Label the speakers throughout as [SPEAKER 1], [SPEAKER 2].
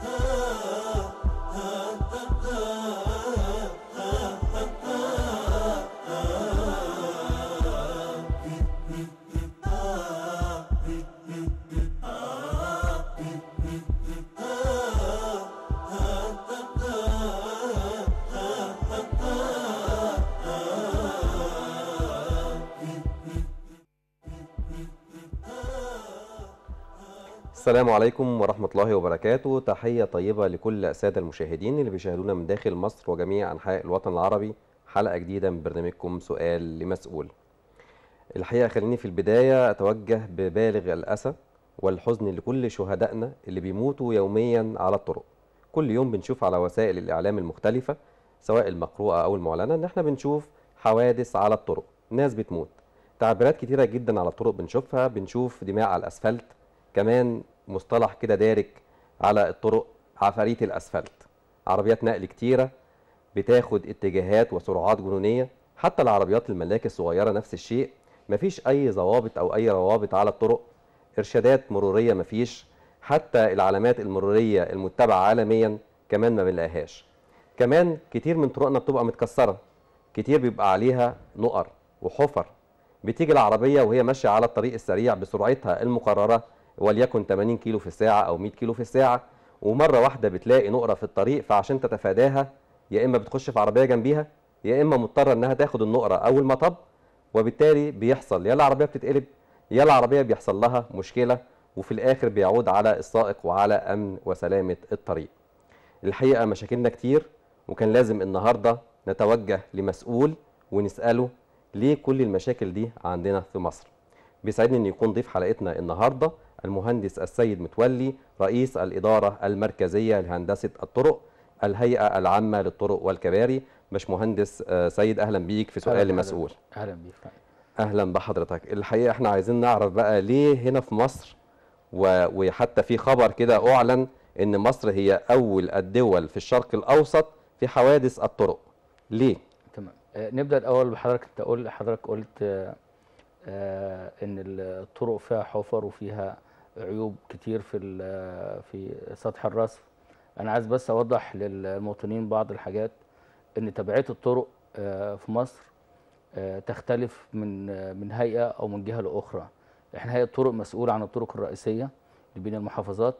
[SPEAKER 1] Uh-huh.
[SPEAKER 2] السلام عليكم ورحمة الله وبركاته تحية طيبة لكل السادة المشاهدين اللي بيشاهدونا من داخل مصر وجميع أنحاء الوطن العربي حلقة جديدة من برنامجكم سؤال لمسؤول الحقيقة خليني في البداية أتوجه ببالغ الأسى والحزن لكل شهدائنا اللي بيموتوا يوميا على الطرق كل يوم بنشوف على وسائل الإعلام المختلفة سواء المقروءة أو المعلنة إن إحنا بنشوف حوادث على الطرق ناس بتموت تعبيرات كتيرة جدا على الطرق بنشوفها بنشوف دماء على الأسفلت كمان مصطلح كده دارك على الطرق عفاريت الاسفلت عربيات نقل كتيره بتاخد اتجاهات وسرعات جنونيه حتى العربيات الملاك الصغيره نفس الشيء مفيش اي ضوابط او اي روابط على الطرق ارشادات مروريه مفيش حتى العلامات المروريه المتبعه عالميا كمان ما بنلاقيهاش كمان كتير من طرقنا بتبقى متكسره كتير بيبقى عليها نقر وحفر بتيجي العربيه وهي ماشيه على الطريق السريع بسرعتها المقرره وليكن 80 كيلو في الساعه او 100 كيلو في الساعه ومره واحده بتلاقي نقره في الطريق فعشان تتفاداها يا اما بتخش في عربيه جنبيها يا اما مضطره انها تاخد النقره اول المطب وبالتالي بيحصل يا العربيه بتتقلب يا العربيه بيحصل لها مشكله وفي الاخر بيعود على السائق وعلى امن وسلامه الطريق. الحقيقه مشاكلنا كتير وكان لازم النهارده نتوجه لمسؤول ونساله ليه كل المشاكل دي عندنا في مصر. بيسعدني ان يكون ضيف حلقتنا النهارده المهندس السيد متولي رئيس الإدارة المركزية لهندسة الطرق الهيئة العامة للطرق والكباري باشمهندس آه، سيد أهلا بيك في سؤال أهلا مسؤول أهلا بيك أهلا بحضرتك الحقيقة احنا عايزين نعرف بقى ليه هنا في مصر وحتى في خبر كده أعلن أن مصر هي أول الدول في الشرق الأوسط في حوادث الطرق
[SPEAKER 1] ليه؟ تمام آه، نبدأ الأول بحضرتك أنت قلت حضرتك قلت آه، ان الطرق فيها حفر وفيها عيوب كتير في في سطح الرسم انا عايز بس اوضح للمواطنين بعض الحاجات ان تبعيه الطرق آه، في مصر آه، تختلف من آه، من هيئه او من جهه لاخرى احنا هيئه الطرق مسؤوله عن الطرق الرئيسيه بين المحافظات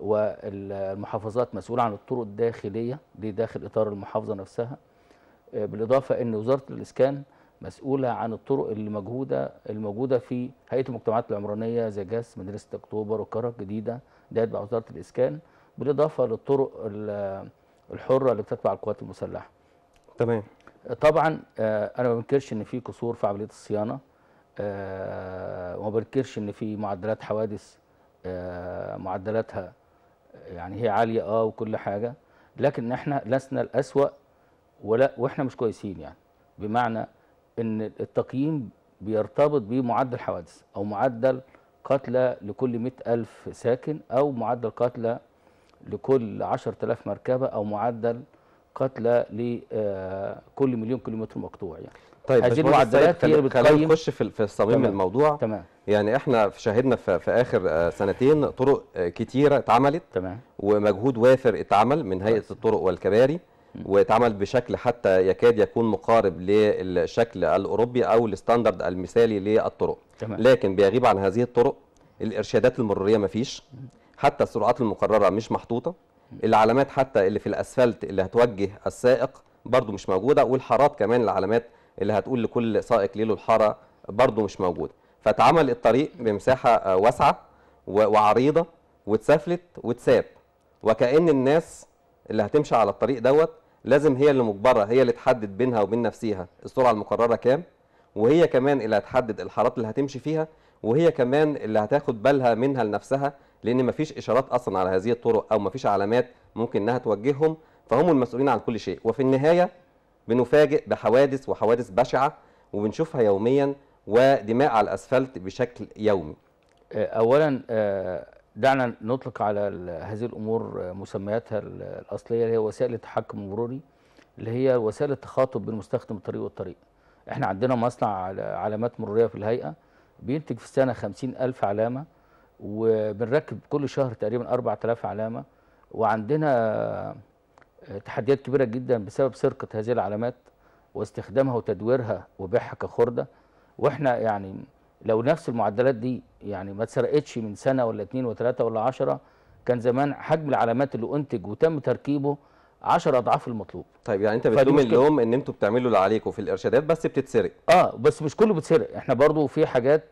[SPEAKER 1] والمحافظات مسؤوله عن الطرق الداخليه دي داخل اطار المحافظه نفسها بالاضافه ان وزاره الاسكان مسؤوله عن الطرق المجهوده الموجوده في هيئه المجتمعات العمرانيه زي جاس مدرسه اكتوبر وكرك جديده ديت بقى وزاره الاسكان بالاضافه للطرق الحره اللي بتتبع القوات المسلحه. تمام. طبعا آه، انا ما بنكرش ان في قصور في عمليه الصيانه آه، وما بنكرش ان في معدلات حوادث آه، معدلاتها يعني هي عاليه اه وكل حاجه لكن احنا لسنا الاسوأ ولا واحنا مش كويسين يعني بمعنى ان التقييم بيرتبط بمعدل حوادث او معدل قتلى لكل 100000 ساكن او معدل قتلى لكل 10000 مركبه او معدل قتلى لكل آه، مليون كيلومتر مقطوع يعني طيب هذه المعدلات هي اللي بتقيم
[SPEAKER 2] نخش في في صميم الموضوع تمام يعني احنا شاهدنا في, في اخر آه، سنتين طرق آه، كتيره اتعملت تمام ومجهود وافر اتعمل من هيئه الطرق والكباري واتعمل بشكل حتى يكاد يكون مقارب للشكل الاوروبي او الستاندرد المثالي للطرق تمام. لكن بيغيب عن هذه الطرق الارشادات المروريه ما فيش حتى السرعات المقرره مش محطوطه العلامات حتى اللي في الاسفلت اللي هتوجه السائق برضو مش موجوده والحارات كمان العلامات اللي هتقول لكل سائق ليه له الحاره برضو مش موجوده فاتعمل الطريق بمساحه واسعه وعريضه واتسفلت واتساب وكأن الناس اللي هتمشي على الطريق دوت لازم هي اللي مجبره هي اللي تحدد بينها وبين نفسها السرعه المقرره كام وهي كمان اللي هتحدد الحارات اللي هتمشي فيها وهي كمان اللي هتاخد بالها منها لنفسها لان مفيش اشارات اصلا على هذه الطرق او مفيش علامات ممكن انها توجههم فهم المسؤولين عن كل شيء وفي النهايه بنفاجئ بحوادث وحوادث بشعه وبنشوفها يوميا ودماء على
[SPEAKER 1] الاسفلت بشكل يومي اولا آه، دعنا نطلق على هذه الامور آه، مسمياتها الاصليه اللي هي وسائل التحكم المروري اللي هي وسائل التخاطب بين مستخدم الطريق والطريق احنا عندنا مصنع علامات مروريه في الهيئه بينتج في السنه 50000 علامه وبنركب كل شهر تقريبا 4000 علامه وعندنا آه، تحديات كبيره جدا بسبب سرقه هذه العلامات واستخدامها وتدويرها وبيعها كخرده واحنا يعني لو نفس المعدلات دي يعني ما اتسرقتش من سنه ولا اتنين وتلاته ولا عشره كان زمان حجم العلامات اللي انتج وتم تركيبه 10 اضعاف المطلوب طيب يعني انت بتلوم اللوم
[SPEAKER 2] ان انتوا بتعملوا اللي عليكم في الارشادات بس بتتسرق
[SPEAKER 1] اه بس مش كله بيتسرق احنا برضو في حاجات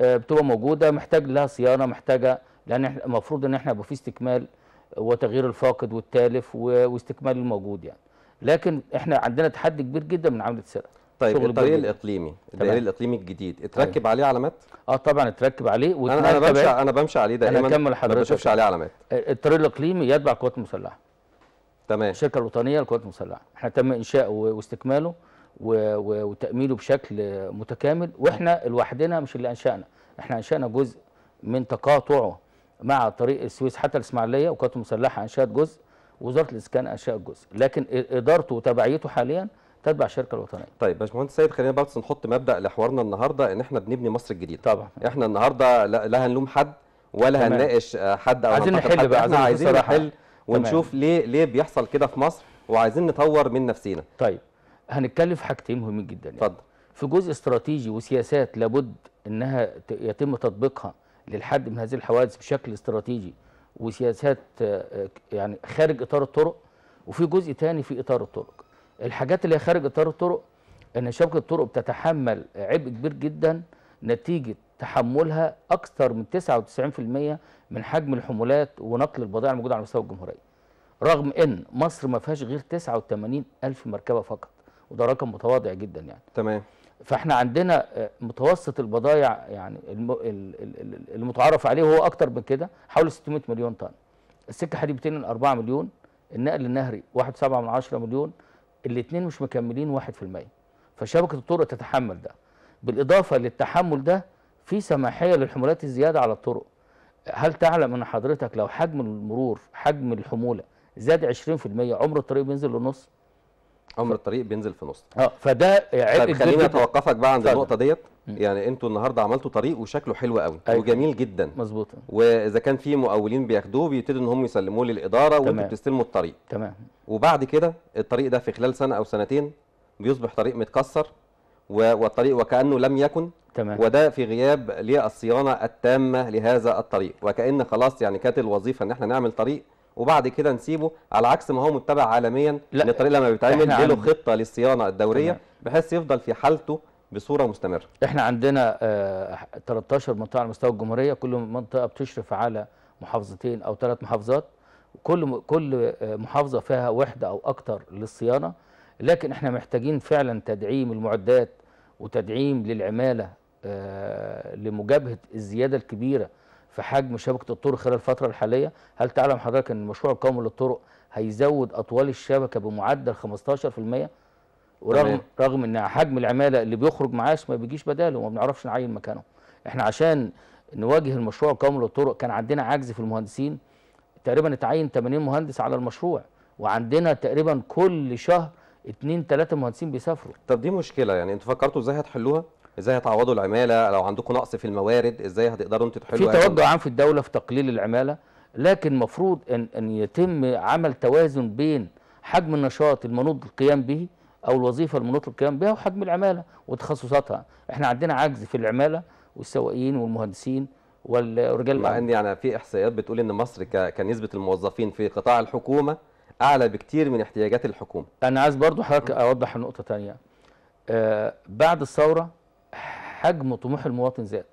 [SPEAKER 1] آه، بتبقى موجوده محتاج لها صيانه محتاجه لان احنا المفروض ان احنا يبقى في استكمال وتغيير الفاقد والتالف واستكمال الموجود يعني لكن احنا عندنا تحدي كبير جدا من عمليه السرقه طيب الطريق الاقليمي
[SPEAKER 2] الدليل الاقليمي الجديد اتركب طيب. عليه
[SPEAKER 1] علامات اه طبعا اتركب عليه انا انا بمشي انا بمشي عليه دائما انا بكمل لحضرتك ما بشوفش عليه علامات آه، الطريق الاقليمي يتبع القوات المسلحه تمام الشركه الوطنيه للقوات المسلحه احنا تم انشاؤه واستكماله وتامينه بشكل متكامل واحنا لوحدنا مش اللي انشانا احنا انشانا جزء من تقاطعه مع طريق السويس حتى الاسماعيليه وقوات المسلحه انشات جزء وزاره الاسكان انشات جزء لكن ادارته وتبعيته حاليا تتبع الشركه الوطنيه. طيب باشمهندس سيد خلينا بس نحط مبدا لحوارنا النهارده ان احنا بنبني مصر
[SPEAKER 2] الجديده. طبعا احنا النهارده لا هنلوم حد ولا تمام. هنناقش آه، حد او عايزين نحل بقى احنا عايزين نحل ونشوف
[SPEAKER 1] تمام. ليه ليه بيحصل كده في مصر وعايزين نطور من نفسينا. طيب هنتكلم في حاجتين مهمين جدا يعني. اتفضل. في جزء استراتيجي وسياسات لابد انها يتم تطبيقها للحد من هذه الحوادث بشكل استراتيجي وسياسات آه، يعني خارج اطار الطرق وفي جزء ثاني في اطار الطرق الحاجات اللي هي خارج اطار الطرق ان شبكه الطرق بتتحمل عبء كبير جدا نتيجه تحملها اكثر من 99% من حجم الحمولات ونقل البضائع الموجوده على مستوى الجمهوريه. رغم ان مصر ما فيهاش غير 89 الف مركبه فقط وده رقم متواضع جدا يعني. تمام. فاحنا عندنا آه، متوسط البضائع يعني المتعارف عليه هو اكثر من كده حوالي 600 مليون طن. السكه حديد 204 مليون، النقل النهري 1.7 مليون الاثنين مش مكملين 1% فشبكه الطرق تتحمل ده بالاضافه للتحمل ده في سماحيه للحمولات الزياده على الطرق هل تعلم ان حضرتك لو حجم المرور حجم الحموله زاد 20% عمر الطريق بينزل للنص عمر الطريق
[SPEAKER 2] بينزل في نص اه
[SPEAKER 1] فده عبء طيب خليني اتوقفك بقى عند النقطه
[SPEAKER 2] ديت يعني انتوا النهارده عملتوا طريق وشكله حلو قوي أيوة. وجميل جدا مظبوط واذا كان في مقاولين بياخدوه بيبتدوا ان هم يسلموه للاداره وانتوا بتستلموا الطريق تمام وبعد كده الطريق ده في خلال سنه او سنتين بيصبح طريق متكسر والطريق وكانه لم يكن تمام. وده في غياب للصيانه التامه لهذا الطريق وكان خلاص يعني كانت الوظيفه ان احنا نعمل طريق وبعد كده نسيبه على عكس ما هو متبع عالميا لا. ان الطريق لما بيتعمل له خطه
[SPEAKER 1] للصيانه الدوريه بحيث يفضل في حالته بصوره مستمره. احنا عندنا آه 13 منطقه على مستوى الجمهوريه كل منطقه بتشرف على محافظتين او ثلاث محافظات كل كل آه، محافظه فيها وحده او اكثر للصيانه لكن احنا محتاجين فعلا تدعيم المعدات وتدعيم للعماله آه لمجابهه الزياده الكبيره في حجم شبكه الطرق خلال الفتره الحاليه هل تعلم حضرتك ان المشروع القومي للطرق هيزود اطوال الشبكه بمعدل 15% ورغم تمام. رغم ان حجم العماله اللي بيخرج معاش ما بيجيش بداله وما بنعرفش نعين مكانه احنا عشان نواجه المشروع القومي للطرق كان عندنا عجز في المهندسين تقريبا اتعين 80 مهندس على المشروع وعندنا تقريبا كل شهر اتنين تلاته مهندسين بيسافروا
[SPEAKER 2] طب دي مشكله يعني انتوا فكرتوا ازاي هتحلوها ازاي هتعوضوا العماله لو عندكم
[SPEAKER 1] نقص في الموارد ازاي هتقدروا انتوا تحلوا في توجه عام في الدوله في تقليل العماله لكن المفروض ان ان يتم عمل توازن بين حجم النشاط المنوط القيام به او الوظيفه المنوط القيام بها وحجم العماله وتخصصاتها احنا عندنا عجز في العماله والسواقين والمهندسين والرجال مع ان يعني في احصائيات بتقول ان مصر كنسبه
[SPEAKER 2] الموظفين في قطاع الحكومه اعلى بكتير من احتياجات الحكومه
[SPEAKER 1] انا عايز برضو حضرتك اوضح نقطه ثانيه آه بعد الثوره حجم طموح المواطن زاد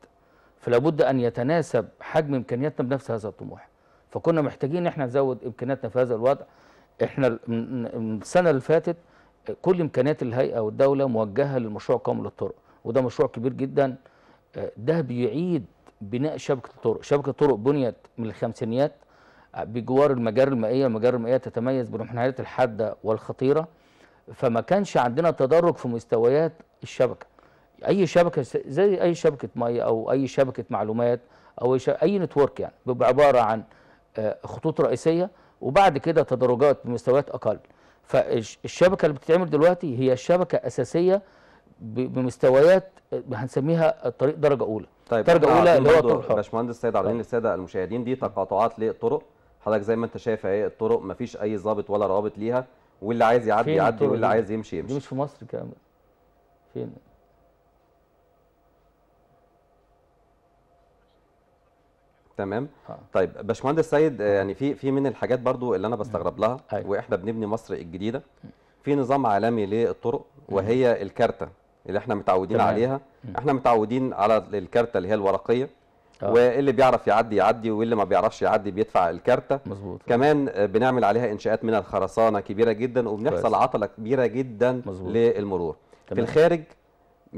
[SPEAKER 1] فلا بد ان يتناسب حجم امكانياتنا بنفس هذا الطموح فكنا محتاجين ان احنا نزود امكانياتنا في هذا الوضع احنا السنه اللي فاتت كل امكانيات الهيئه والدوله موجهه للمشروع القومي للطرق وده مشروع كبير جدا ده بيعيد بناء شبكه الطرق شبكه الطرق بنيت من الخمسينيات بجوار المجاري المائيه المجاري المائيه تتميز بالمنحنيات الحاده والخطيره فما كانش عندنا تدرج في مستويات الشبكه اي شبكه زي اي شبكه ميه او اي شبكه معلومات او اي, أي نتورك يعني بيبقى عباره عن آه، خطوط رئيسيه وبعد كده تدرجات بمستويات اقل فالشبكه اللي بتتعمل دلوقتي هي شبكه اساسيه بمستويات آه، هنسميها الطريق درجه اولى
[SPEAKER 2] طيب درجه آه، اولى اللي هو طرق الحر باشمهندس سيد عبد الساده المشاهدين دي تقاطعات للطرق حضرتك زي ما انت شايف اهي الطرق ما فيش اي ضابط ولا رابط ليها واللي عايز يعدي يعدي واللي عايز يمشي يمشي
[SPEAKER 1] دي مش في مصر كامل فين
[SPEAKER 2] تمام آه. طيب باشمهندس سيد آه، يعني في في من الحاجات برضو اللي انا بستغرب لها أيوة. أيوة. واحنا بنبني مصر الجديده في نظام عالمي للطرق وهي الكارته اللي احنا متعودين تمام. عليها احنا متعودين على الكارته اللي هي الورقيه آه. واللي بيعرف يعدي يعدي واللي ما بيعرفش يعدي بيدفع الكارته مظبوط كمان بنعمل عليها انشاءات من الخرسانه كبيره جدا وبنحصل عطله كبيره جدا مزبوط. للمرور تمام. في الخارج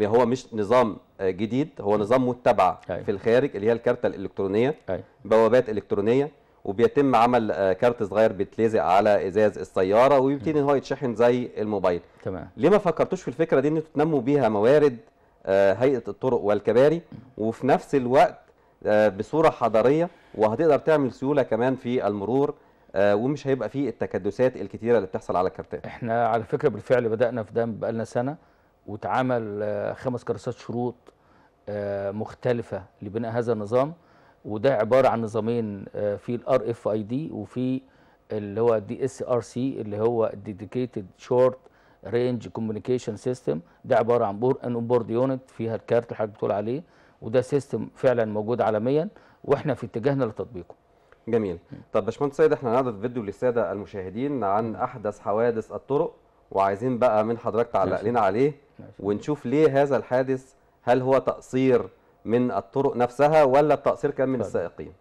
[SPEAKER 2] هو مش نظام آه، جديد هو نظام متبع أيوة. في الخارج اللي هي الكارتة الإلكترونية أيوة. بوابات إلكترونية وبيتم عمل آه، كارت صغير بيتلزق على ازاز السياره ويبتدي ان هو يتشحن زي الموبايل تمام ليه ما فكرتوش في الفكره دي ان انتوا تنموا بيها موارد آه، هيئه الطرق والكباري وفي نفس الوقت بصوره حضاريه وهتقدر تعمل سيوله كمان في المرور ومش هيبقى فيه التكدسات الكتيره اللي بتحصل على الكارتات
[SPEAKER 1] احنا على فكره بالفعل بدانا في ده بقالنا سنه واتعمل آه، خمس كراسات شروط آه، مختلفة لبناء هذا النظام وده عبارة عن نظامين آه، في الار اف اي دي وفي اللي هو دي اس ار سي اللي هو ديديكيتد شورت رينج كوميونيكيشن سيستم ده عبارة عن بور ان بورد يونت فيها الكارت اللي حضرتك بتقول عليه وده سيستم فعلا موجود عالميا واحنا في اتجاهنا لتطبيقه جميل طب باشمهندس
[SPEAKER 2] سيد احنا هنعرض فيديو للساده المشاهدين عن احدث حوادث الطرق وعايزين بقى من حضرتك تعلق لنا عليه ونشوف ليه هذا الحادث هل هو تقصير من الطرق نفسها ولا التقصير كان من طيب. السائقين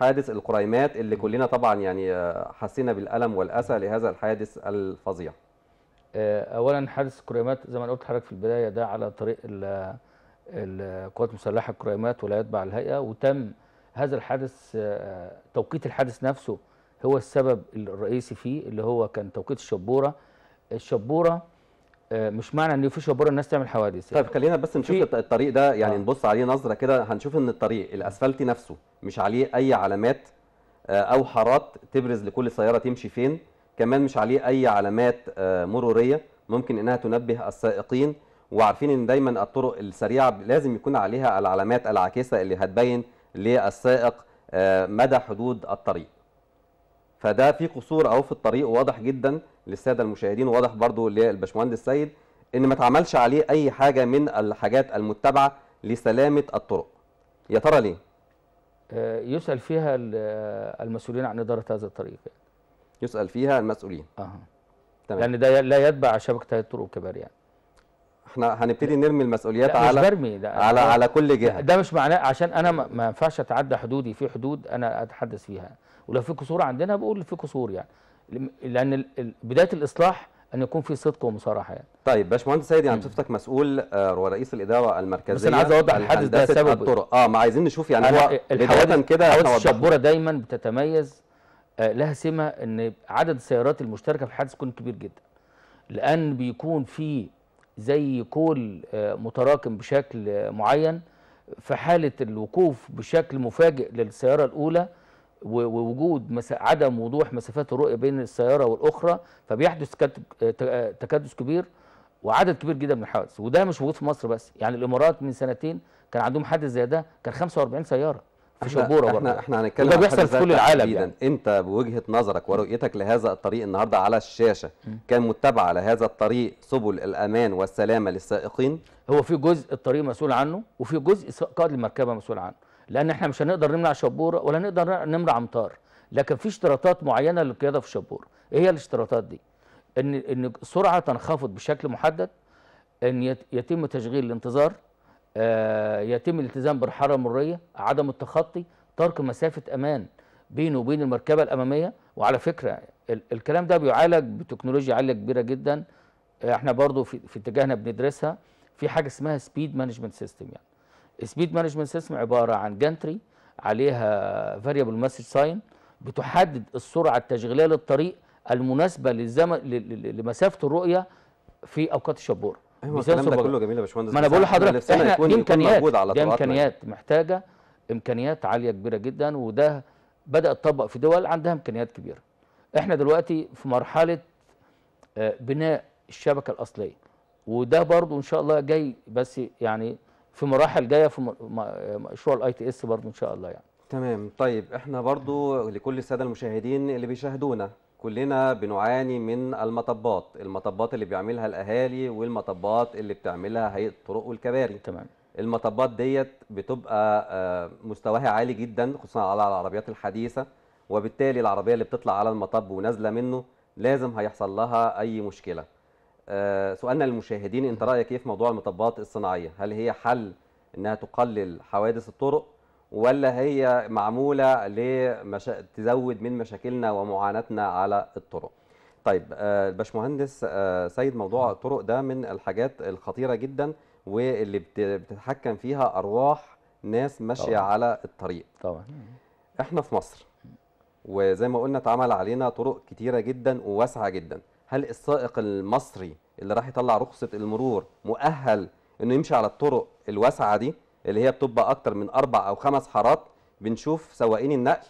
[SPEAKER 2] حادث القريمات اللي كلنا طبعا يعني آه، حسينا بالالم والاسى لهذا الحادث الفظيع آه، اولا
[SPEAKER 1] حادث القريمات زي ما قلت لحضرتك في البدايه ده على طريق القوات المسلحه القريمات ولا يتبع الهيئه وتم هذا الحادث آه، توقيت الحادث نفسه هو السبب الرئيسي فيه اللي هو كان توقيت الشبوره الشبوره آه، مش معنى ان في شبور الناس تعمل حوادث يعني. طيب خلينا بس نشوف في... الطريق ده يعني آه. نبص عليه نظره
[SPEAKER 2] كده هنشوف ان الطريق الاسفلتي نفسه مش عليه اي علامات آه، او حارات تبرز لكل سياره تمشي فين كمان مش عليه اي علامات آه، مروريه ممكن انها تنبه السائقين وعارفين ان دايما الطرق السريعه لازم يكون عليها العلامات العاكسه اللي هتبين للسائق مدى حدود الطريق فده في قصور اهو في الطريق واضح جدا للساده المشاهدين وواضح برضو للبشمهندس سيد ان ما اتعملش عليه اي حاجه من الحاجات المتبعه لسلامه الطرق يا ترى ليه
[SPEAKER 1] آه، يسال فيها آه، المسؤولين عن اداره هذا الطريق يسال فيها المسؤولين اه تمام لان ده لا يتبع شبكه الطرق الكبار يعني
[SPEAKER 2] احنا هنبتدي نرمي
[SPEAKER 1] المسؤوليات على مش برمي ده على على كل جهه ده مش معناه عشان انا ما ينفعش اتعدى حدودي في حدود انا اتحدث فيها ولو في كسور عندنا بقول في كسور يعني لان بدايه الاصلاح ان يكون في صدق ومصارحه يعني.
[SPEAKER 2] طيب باشمهندس سيد يعني بصفتك مسؤول ورئيس آه، الاداره المركزيه بس انا عايز اوضح الحادث ده سبب الطرق اه ما عايزين نشوف يعني هو بدايه كده الشبوره
[SPEAKER 1] دايما بتتميز آه، لها سمه ان عدد السيارات المشتركه في الحادث يكون كبير جدا لان بيكون في زي كل آه، متراكم بشكل معين في حاله الوقوف بشكل مفاجئ للسياره الاولى ووجود عدم وضوح مسافات الرؤيه بين السياره والاخرى فبيحدث تكدس كبير وعدد كبير جدا من الحوادث وده مش موجود في مصر بس يعني الامارات من سنتين كان عندهم حادث زي ده كان 45 سياره في شبوره احنا برضه احنا هنتكلم ده بيحصل في كل العالم يعني.
[SPEAKER 2] انت بوجهه نظرك ورؤيتك لهذا الطريق النهارده على الشاشه كان متبعه لهذا الطريق سبل
[SPEAKER 1] الامان والسلامه للسائقين هو في جزء الطريق مسؤول عنه وفي جزء قائد المركبه مسؤول عنه لان احنا مش هنقدر نمنع شبوره ولا نقدر نمنع امطار لكن في اشتراطات معينه للقياده في الشبوره ايه هي الاشتراطات دي ان ان السرعه تنخفض بشكل محدد ان يتم تشغيل الانتظار آه يتم الالتزام بالحاره المريه عدم التخطي ترك مسافه امان بينه وبين المركبه الاماميه وعلى فكره ال الكلام ده بيعالج بتكنولوجيا عاليه كبيره جدا احنا برضو في, في اتجاهنا بندرسها في حاجه اسمها سبيد مانجمنت سيستم يعني سبيد مانجمنت سيستم عباره عن جانتري عليها فاريبل مسج ساين بتحدد السرعه التشغيليه للطريق المناسبه للزمن لمسافه الرؤيه في اوقات الشبوره ايوه الكلام ده كله جميل يا باشمهندس ما انا بقول لحضرتك احنا دي امكانيات دي امكانيات محتاجه امكانيات عاليه كبيره جدا وده بدا يتطبق في دول عندها امكانيات كبيره احنا دلوقتي في مرحله آه، بناء الشبكه الاصليه وده برضو ان شاء الله جاي بس يعني في مراحل جايه في مشروع الاي تي اس برضه ان شاء الله يعني تمام طيب احنا برضه لكل الساده المشاهدين
[SPEAKER 2] اللي بيشاهدونا كلنا بنعاني من المطبات المطبات اللي بيعملها الاهالي والمطبات اللي بتعملها هيئه الطرق والكباري تمام المطبات ديت بتبقى آه، مستواها عالي جدا خصوصا على العربيات الحديثه وبالتالي العربيه اللي بتطلع على المطب ونازله منه لازم هيحصل لها اي مشكله آه، سؤالنا للمشاهدين انت رايك ايه في موضوع المطبات الصناعيه هل هي حل انها تقلل حوادث الطرق ولا هي معموله لمشا... تزود من مشاكلنا ومعاناتنا على الطرق طيب آه، الباشمهندس آه، سيد موضوع الطرق ده من الحاجات الخطيره جدا واللي بتتحكم فيها ارواح ناس ماشيه طبعا. على الطريق طبعا احنا في مصر وزي ما قلنا اتعمل علينا طرق كتيره جدا وواسعه جدا هل السائق المصري اللي راح يطلع رخصه المرور مؤهل انه يمشي على الطرق الواسعه دي اللي هي بتبقى اكتر من اربع او خمس حارات بنشوف سواقين النقل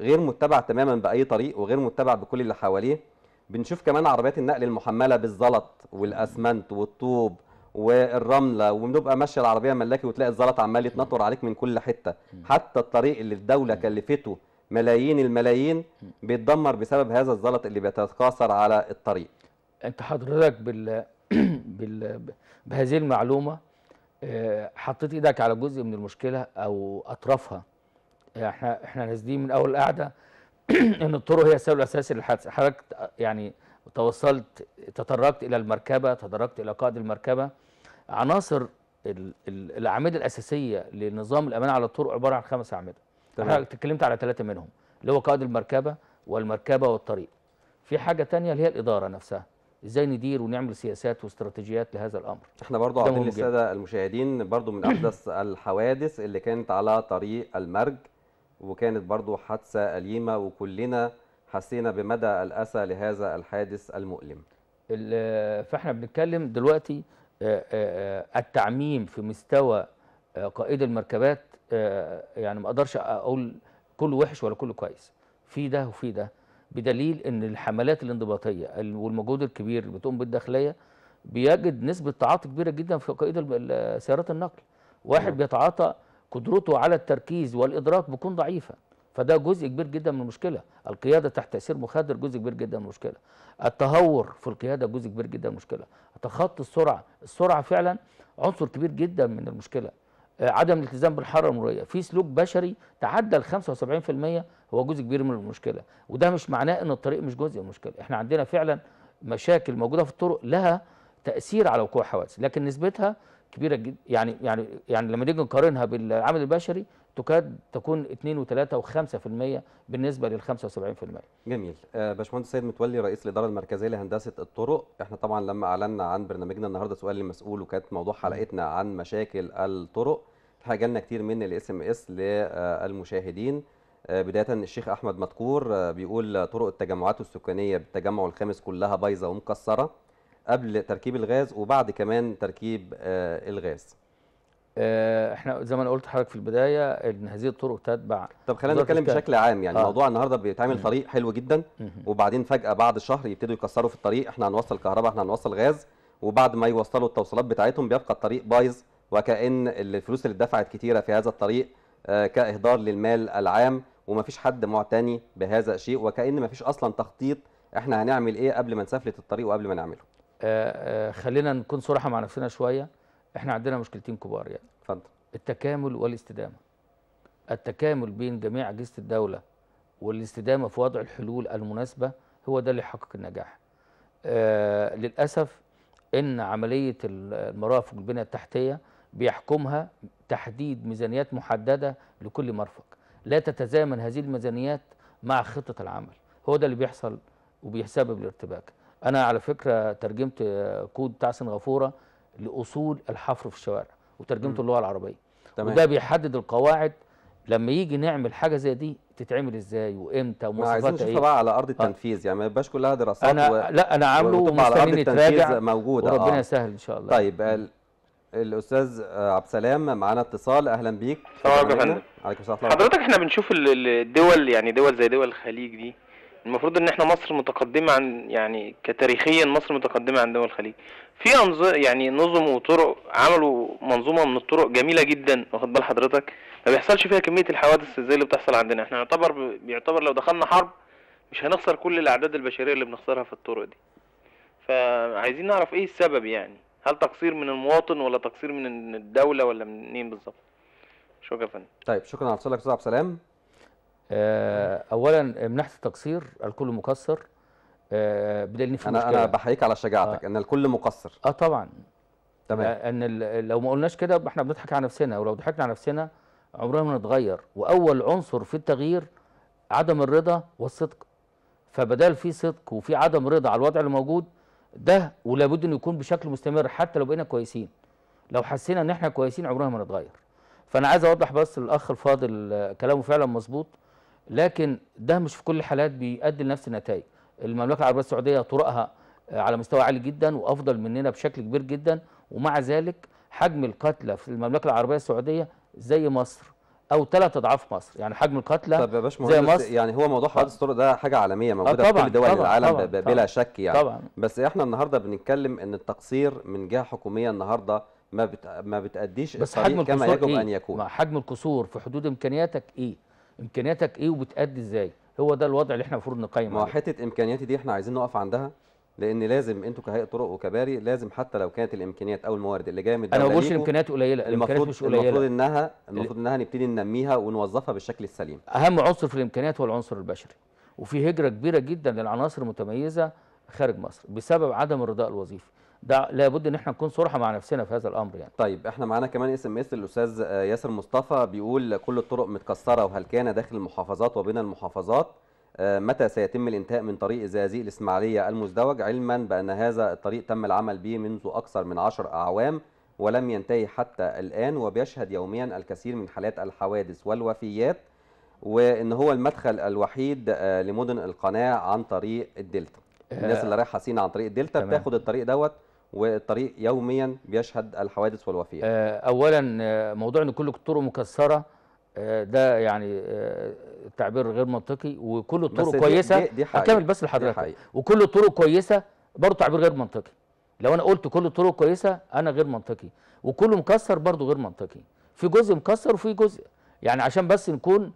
[SPEAKER 2] غير متبع تماما باي طريق وغير متبع بكل اللي حواليه بنشوف كمان عربيات النقل المحمله بالزلط والاسمنت والطوب والرمله وبنبقى ماشيه العربيه ملاكي وتلاقي الزلط عمال يتنطر عليك من كل حته حتى الطريق اللي الدوله كلفته ملايين الملايين
[SPEAKER 1] بيتدمر بسبب هذا الزلط اللي بيتكاثر على الطريق انت حضرتك بال... بال... بهذه المعلومه آه، حطيت ايدك على جزء من المشكله او اطرافها يعني احنا احنا نازلين من اول قاعده ان الطرق هي السبب الاساسي للحادثه حضرتك يعني توصلت تطرقت الى المركبه تطرقت الى قائد المركبه عناصر الاعمده الاساسيه لنظام الامان على الطرق عباره عن خمس اعمده تمام. انا اتكلمت على ثلاثه منهم اللي هو قائد المركبه والمركبه والطريق في حاجه تانية اللي هي الاداره نفسها ازاي ندير ونعمل سياسات واستراتيجيات لهذا الامر احنا برضو عاملين للساده
[SPEAKER 2] المشاهدين
[SPEAKER 1] برضو من احدث الحوادث اللي
[SPEAKER 2] كانت على طريق المرج وكانت برضو حادثه اليمه وكلنا
[SPEAKER 1] حسينا بمدى الاسى لهذا الحادث المؤلم فاحنا بنتكلم دلوقتي آه، آه، آه، التعميم في مستوى قائد المركبات آه، يعني ما اقدرش اقول كله وحش ولا كله كويس في ده وفي ده بدليل ان الحملات الانضباطيه والمجهود الكبير اللي بتقوم بالداخليه بيجد نسبه تعاطي كبيره جدا في قيد سيارات النقل واحد نعم. بيتعاطى قدرته على التركيز والادراك بتكون ضعيفه فده جزء كبير جدا من المشكله القياده تحت تاثير مخدر جزء كبير جدا من المشكله التهور في القياده جزء كبير جدا من المشكله تخطي السرعه السرعه فعلا عنصر كبير جدا من المشكله عدم الالتزام بالحاره المرورية في سلوك بشري تعدى ال 75% هو جزء كبير من المشكلة وده مش معناه ان الطريق مش جزء من المشكلة احنا عندنا فعلا مشاكل موجودة في الطرق لها تأثير على وقوع حوادث لكن نسبتها كبيرة جدا يعني يعني يعني لما نيجي نقارنها بالعامل البشري تكاد تكون 2 و3 و5% بالنسبه لل 75%.
[SPEAKER 2] جميل آه، باشمهندس سيد متولي رئيس الاداره المركزيه لهندسه الطرق احنا طبعا لما اعلنا عن برنامجنا النهارده سؤال للمسؤول وكانت موضوع حلقتنا عن مشاكل الطرق الحقيقه جالنا كتير من الاس ام اس للمشاهدين آه، بدايه الشيخ احمد مدكور آه، بيقول طرق التجمعات السكانيه بالتجمع الخامس كلها بايظه ومكسره قبل تركيب الغاز وبعد كمان تركيب الغاز.
[SPEAKER 1] آه، احنا زي ما انا قلت لحضرتك في البدايه ان هذه الطرق تتبع
[SPEAKER 2] طب خلينا نتكلم بشكل عام يعني آه. موضوع النهارده
[SPEAKER 1] بيتعمل طريق
[SPEAKER 2] حلو جدا وبعدين فجاه بعد شهر يبتدوا يكسروا في الطريق احنا هنوصل كهرباء احنا هنوصل غاز وبعد ما يوصلوا التوصيلات بتاعتهم بيبقى الطريق بايظ وكأن الفلوس اللي اتدفعت كتيرة في هذا الطريق آه، كإهدار للمال العام ومفيش حد معتني بهذا الشيء وكأن مفيش أصلا تخطيط احنا هنعمل ايه قبل ما نسفلت الطريق وقبل ما نعمله
[SPEAKER 1] آه آه خلينا نكون صراحة مع نفسنا شوية احنا عندنا مشكلتين كبار يعني اتفضل التكامل والاستدامه التكامل بين جميع اجهزه الدوله والاستدامه في وضع الحلول المناسبه هو ده اللي يحقق النجاح آه للاسف ان عمليه المرافق البنيه التحتيه بيحكمها تحديد ميزانيات محدده لكل مرفق لا تتزامن هذه الميزانيات مع خطه العمل هو ده اللي بيحصل وبيسبب الارتباك انا على فكره ترجمت آه، كود بتاع سنغافوره لاصول الحفر في الشوارع وترجمته اللغه العربيه تمام. وده بيحدد القواعد لما يجي نعمل حاجه زي دي تتعمل ازاي وامتى ومواصفات ايه بقى على ارض آه. التنفيذ يعني ما يبقاش كلها دراسات انا و... لا انا عامله ومستنيين يتراجع موجوده وربنا آه. يسهل ان شاء الله
[SPEAKER 2] طيب ال... الاستاذ عبد السلام معانا اتصال اهلا بيك اه يا فندم حضرتك
[SPEAKER 1] احنا بنشوف الدول يعني دول زي دول الخليج دي المفروض ان احنا مصر متقدمه عن يعني كتاريخيا مصر متقدمه عن دول الخليج في انظمة يعني نظم وطرق عملوا منظومه من الطرق جميله جدا واخد بال حضرتك ما بيحصلش فيها كميه الحوادث زي اللي بتحصل عندنا احنا يعتبر بيعتبر لو دخلنا حرب مش هنخسر كل الاعداد البشريه اللي بنخسرها في الطرق دي فعايزين نعرف ايه السبب يعني هل تقصير من المواطن ولا تقصير من الدوله ولا منين بالظبط شكرا فندم
[SPEAKER 2] طيب شكرا على اتصالك استاذ عبد السلام آه، اولا من ناحيه التقصير
[SPEAKER 1] الكل مقصر آه، بدل ان في انا انا بحييك على شجاعتك آه. ان الكل مقصر اه طبعا تمام آه، ان لو ما قلناش كده احنا بنضحك على نفسنا ولو ضحكنا على نفسنا عمرنا ما نتغير واول عنصر في التغيير عدم الرضا والصدق فبدل في صدق وفي عدم رضا على الوضع اللي موجود ده ولابد انه يكون بشكل مستمر حتى لو بقينا كويسين لو حسينا ان احنا كويسين عمرنا ما نتغير فانا عايز اوضح بس للاخ الفاضل كلامه فعلا مظبوط لكن ده مش في كل الحالات بيؤدي لنفس النتائج المملكه العربيه السعوديه طرقها آه، على مستوى عالي جدا وافضل مننا بشكل كبير جدا ومع ذلك حجم القتلى في المملكه العربيه السعوديه زي مصر او ثلاث اضعاف مصر يعني حجم القتلى طب يا باشمهندس زي مصر
[SPEAKER 2] يعني هو موضوع حوادث الطرق ده حاجه عالميه آه، موجوده في كل دول طبعًا العالم طبعًا بلا طبعًا شك يعني طبعًا بس احنا النهارده بنتكلم ان التقصير
[SPEAKER 1] من جهه حكوميه النهارده ما بت... ما بتاديش بس حجم كما يجب إيه؟ ان يكون حجم القصور في حدود امكانياتك ايه امكانياتك ايه وبتأدي ازاي هو ده الوضع اللي احنا المفروض
[SPEAKER 2] نقيم ما حته امكانياتي دي احنا عايزين نقف عندها لان لازم انتوا كهيئه طرق وكباري لازم حتى لو كانت الامكانيات او الموارد اللي جايه من الدوله انا ما بقولش الامكانيات قليله الامكانيات مش قليله المفروض انها المفروض انها
[SPEAKER 1] نبتدي ننميها ونوظفها بالشكل السليم اهم عنصر في الامكانيات هو العنصر البشري وفي هجره كبيره جدا للعناصر المتميزه خارج مصر بسبب عدم الرضاء الوظيفي ده لابد ان احنا نكون صراحه مع نفسنا في هذا الامر يعني طيب احنا معانا كمان اس ام اس الاستاذ ياسر مصطفى
[SPEAKER 2] بيقول كل الطرق متكسره وهل كان داخل المحافظات وبين المحافظات آه، متى سيتم الانتهاء من طريق زازي الاسماعيليه المزدوج علما بان هذا الطريق تم العمل به منذ اكثر من 10 اعوام ولم ينتهي حتى الان وبيشهد يوميا الكثير من حالات الحوادث والوفيات وان هو المدخل الوحيد آه، لمدن القناه عن طريق الدلتا آه، الناس اللي رايحه سينا عن طريق الدلتا بتاخد الطريق دوت والطريق
[SPEAKER 1] يوميا بيشهد الحوادث والوفيات آه، اولا آه، موضوع ان كل الطرق مكسره آه، ده يعني تعبير غير منطقي وكل الطرق كويسه دي, دي اكمل بس لحضرتك وكل الطرق كويسه برضه تعبير غير منطقي لو انا قلت كل الطرق كويسه انا غير منطقي وكله مكسر برضه غير منطقي في جزء مكسر وفي جزء يعني عشان بس نكون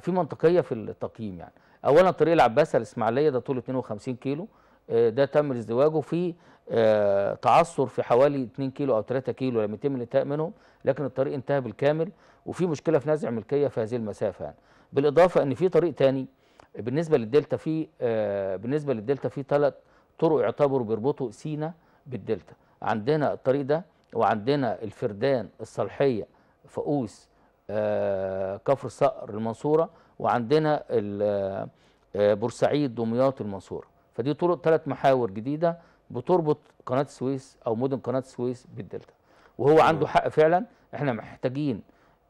[SPEAKER 1] في منطقيه في التقييم يعني اولا طريق العباسه الاسماعيليه ده طوله 52 كيلو آه، ده تم ازدواجه في آه، تعثر في حوالي 2 كيلو او 3 كيلو لم يتم الانتهاء منهم لكن الطريق انتهى بالكامل وفي مشكله في نزع ملكيه في هذه المسافه يعني. بالاضافه ان في طريق ثاني بالنسبه للدلتا في آه، بالنسبه للدلتا في ثلاث طرق يعتبروا بيربطوا سينا بالدلتا عندنا الطريق ده وعندنا الفردان الصالحيه فؤوس كفر صقر المنصوره وعندنا بورسعيد دمياط المنصوره فدي طرق ثلاث محاور جديده بتربط قناه السويس او مدن قناه السويس بالدلتا وهو عنده حق فعلا احنا محتاجين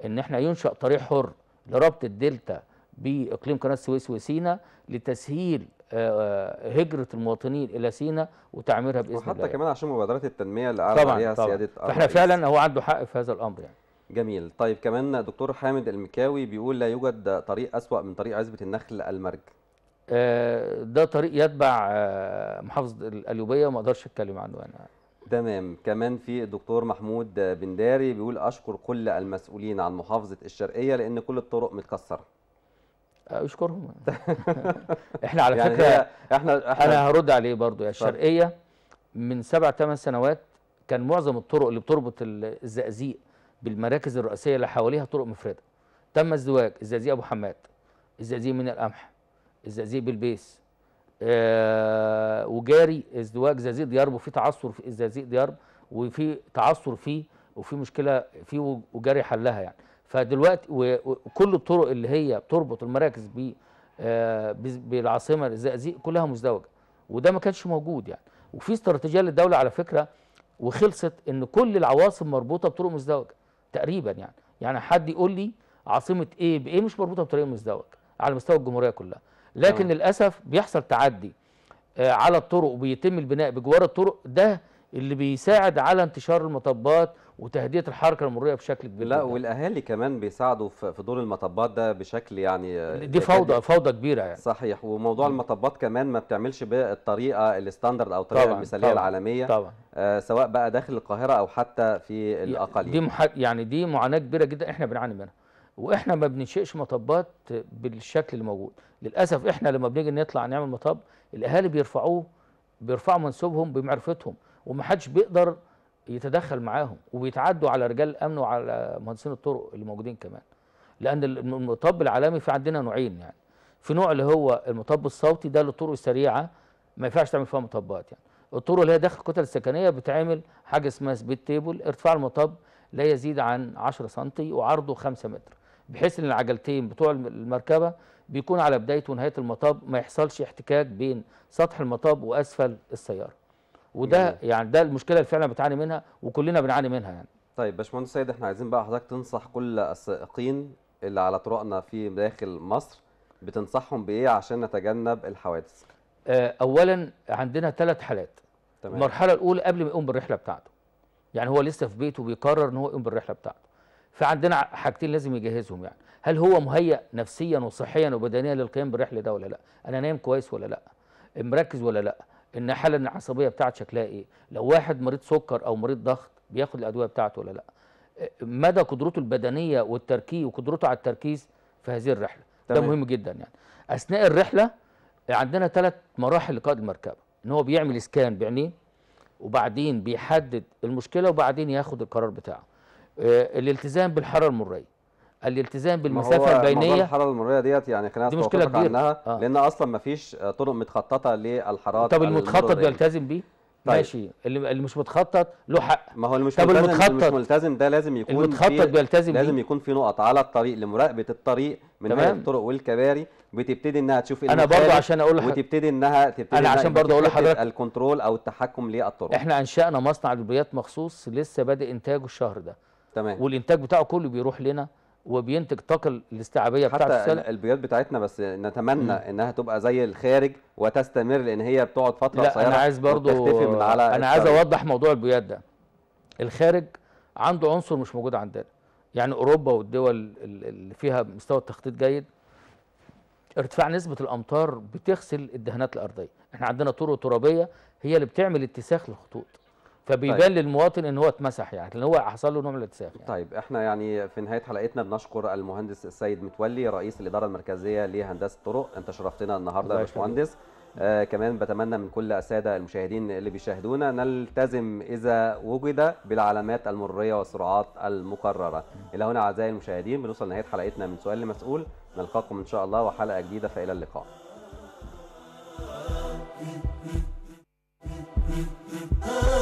[SPEAKER 1] ان احنا ينشا طريق حر لربط الدلتا باقليم قناه السويس وسينا لتسهيل آه، آه، هجره المواطنين الى سينا وتعميرها باذن وحتى الله وحتى كمان عشان مبادرات
[SPEAKER 2] التنميه اللي اعلن عليها طبعًا. سياده فاحنا فعلا
[SPEAKER 1] هو عنده حق في هذا الامر يعني
[SPEAKER 2] جميل طيب كمان دكتور حامد المكاوي بيقول لا يوجد طريق اسوا من طريق عزبه النخل المرج
[SPEAKER 1] آه، ده طريق يتبع آه، محافظه الأليوبية وما اقدرش اتكلم عنه انا
[SPEAKER 2] تمام كمان في الدكتور محمود بن داري بيقول اشكر كل المسؤولين عن محافظه الشرقيه لان كل الطرق متكسره
[SPEAKER 1] آه، اشكرهم احنا على يعني فكره احنا, احنا انا هرد عليه برضو يا الشرقيه من سبع ثمان سنوات كان معظم الطرق اللي بتربط الزقازيق بالمراكز الرئيسيه اللي حواليها طرق مفرده تم ازدواج الزقازيق ابو حماد الزقازيق من القمح الزقازيق بالبيس آه وجاري ازدواج زقازيق ديارب وفي تعثر في الزقازيق ديارب وفي تعثر فيه وفي مشكله فيه وجاري حلها يعني فدلوقتي وكل الطرق اللي هي بتربط المراكز ب آه بالعاصمه الزقازيق كلها مزدوجه وده ما كانش موجود يعني وفي استراتيجيه للدوله على فكره وخلصت ان كل العواصم مربوطه بطرق مزدوجه تقريبا يعني يعني حد يقول لي عاصمه ايه بايه مش مربوطه بطريق مزدوج على مستوى الجمهوريه كلها لكن أوه. للاسف بيحصل تعدي آه، على الطرق وبيتم البناء بجوار الطرق ده اللي بيساعد على انتشار المطبات وتهدئه الحركه المروريه بشكل كبير لا والاهالي كمان
[SPEAKER 2] بيساعدوا في دور المطبات ده بشكل يعني دي فوضى فوضى كبيره يعني صحيح وموضوع م. المطبات كمان ما بتعملش بالطريقه الستاندرد او الطريقه طبعًا المثاليه طبعًا العالميه طبعا آه سواء
[SPEAKER 1] بقى داخل القاهره او حتى في الاقاليم دي يعني دي معاناه كبيره جدا احنا بنعاني منها واحنا ما بننشئش مطبات بالشكل الموجود للاسف احنا لما بنيجي نطلع نعمل مطب الاهالي بيرفعوه بيرفعوا منسوبهم بمعرفتهم ومحدش بيقدر يتدخل معاهم وبيتعدوا على رجال الامن وعلى مهندسين الطرق اللي موجودين كمان لان المطب العالمي في عندنا نوعين يعني في نوع اللي هو المطب الصوتي ده للطرق السريعه ما ينفعش تعمل فيها مطبات يعني الطرق اللي هي داخل الكتل السكنيه بتعمل حاجه اسمها سبيد تيبل ارتفاع المطب لا يزيد عن 10 سم وعرضه 5 متر بحيث ان العجلتين بتوع المركبه بيكون على بدايه ونهايه المطاب ما يحصلش احتكاك بين سطح المطاب واسفل السياره وده يعني ده المشكله اللي فعلا بتعاني منها وكلنا بنعاني منها يعني
[SPEAKER 2] طيب باشمهندس سيد احنا عايزين بقى حضرتك تنصح كل السائقين اللي على طرقنا في داخل مصر بتنصحهم بايه عشان نتجنب
[SPEAKER 1] الحوادث آه، اولا عندنا ثلاث حالات تمام. المرحله الاولى قبل ما يقوم بالرحله بتاعته يعني هو لسه في بيته بيقرر ان هو يقوم بالرحله بتاعته فعندنا حاجتين لازم يجهزهم يعني هل هو مهيأ نفسيا وصحيا وبدنيا للقيام بالرحلة ده ولا لا أنا نايم كويس ولا لا مركز ولا لا حالة العصبية بتاعت شكلها إيه لو واحد مريض سكر أو مريض ضغط بياخد الأدوية بتاعته ولا لا مدى قدرته البدنية والتركيز وقدرته على التركيز في هذه الرحلة تمام. ده مهم جدا يعني أثناء الرحلة عندنا ثلاث مراحل لقائد المركبة إن هو بيعمل سكان بعينيه وبعدين بيحدد المشكلة وبعدين ياخد القرار بتاعه آه، الالتزام بالحراره المريه الالتزام بالمسافه البينيه
[SPEAKER 2] الحراره المريه ديت يعني خلينا دي مشكله كبيره عنها آه. لان اصلا ما فيش طرق متخططه للحراره طب المتخطط بيلتزم بيه طيب. ماشي
[SPEAKER 1] اللي مش متخطط
[SPEAKER 2] له حق ما هو اللي مش طب المتخطط اللي مش ملتزم ده لازم يكون المتخطط بيلتزم لازم يكون في نقط على الطريق لمراقبه الطريق من تمام. الطرق والكباري بتبتدي انها تشوف انا برضه عشان اقول لحضرتك وتبتدي انها تبتدي انا عشان برضه اقول لحضرتك الكنترول او التحكم للطرق احنا
[SPEAKER 1] انشانا مصنع عربيات مخصوص لسه بادئ انتاجه الشهر ده تمام والانتاج بتاعه كله بيروح لنا وبينتج طاقه الاستيعابيه بتاعت حتى حتى
[SPEAKER 2] البيوت بتاعتنا بس نتمنى مم. انها تبقى زي الخارج
[SPEAKER 1] وتستمر لان هي بتقعد فتره قصيره انا عايز برضو من على انا عايز اوضح موضوع البيوت ده الخارج عنده عنصر مش موجود عندنا يعني اوروبا والدول اللي فيها مستوى التخطيط جيد ارتفاع نسبه الامطار بتغسل الدهانات الارضيه احنا عندنا طرق ترابيه هي اللي بتعمل اتساخ للخطوط فبيبان طيب. للمواطن ان هو اتمسح يعني لان هو حصل له نوع من الاتساخ يعني. طيب احنا يعني في نهايه حلقتنا بنشكر
[SPEAKER 2] المهندس السيد متولي رئيس الاداره المركزيه لهندسه الطرق انت شرفتنا النهارده يا باشمهندس آه كمان بتمنى من كل الساده المشاهدين اللي بيشاهدونا نلتزم اذا وجد بالعلامات المريه والسرعات المقرره الى هنا اعزائي المشاهدين بنوصل لنهايه حلقتنا من سؤال لمسؤول نلقاكم ان شاء الله وحلقه جديده فالى اللقاء Oh